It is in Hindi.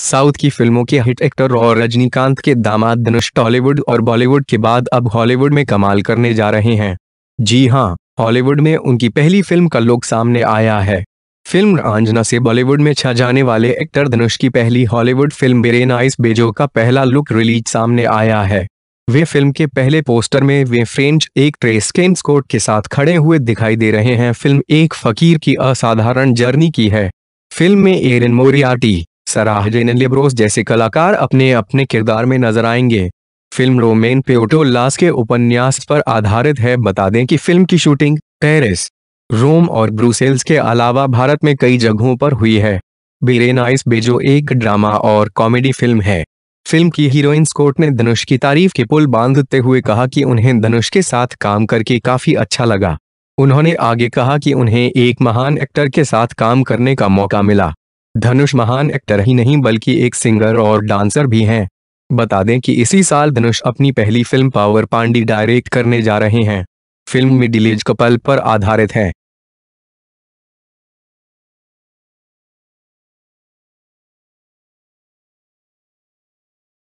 साउथ की फिल्मों के हिट एक्टर और रजनीकांत के दामाद धनुष टॉलीवुड और बॉलीवुड के बाद अब हॉलीवुड में कमाल करने जा रहे हैं जी हाँ हॉलीवुड में उनकी पहली फिल्म का लोग सामने आया है फिल्म आंजना से बॉलीवुड में छा जाने वाले एक्टर धनुष की पहली हॉलीवुड फिल्म बेरेनाइस बेजो का पहला लुक रिलीज सामने आया है वे फिल्म के पहले पोस्टर में वे फ्रेंच एक ट्रेस कोट के साथ खड़े हुए दिखाई दे रहे हैं फिल्म एक फकीर की असाधारण जर्नी की है फिल्म में एरन मोरियाटी सराह जेनलिब्रोस जैसे कलाकार अपने अपने किरदार में नजर आएंगे फिल्म रोमेन पेटोल्लास के उपन्यास पर आधारित है बता दें कि फिल्म की शूटिंग पेरिस रोम और ब्रूसेल्स के अलावा भारत में कई जगहों पर हुई है बिरेनाइस बेजो एक ड्रामा और कॉमेडी फिल्म है फिल्म की हीरोइन स्कोट ने धनुष की तारीफ के पुल बांधते हुए कहा कि उन्हें धनुष के साथ काम करके काफी अच्छा लगा उन्होंने आगे कहा कि उन्हें एक महान एक्टर के साथ काम करने का मौका मिला धनुष महान एक्टर ही नहीं बल्कि एक सिंगर और डांसर भी हैं बता दें कि इसी साल धनुष अपनी पहली फिल्म पावर पांडी डायरेक्ट करने जा रहे हैं फिल्म में डिलेज कपल पर आधारित है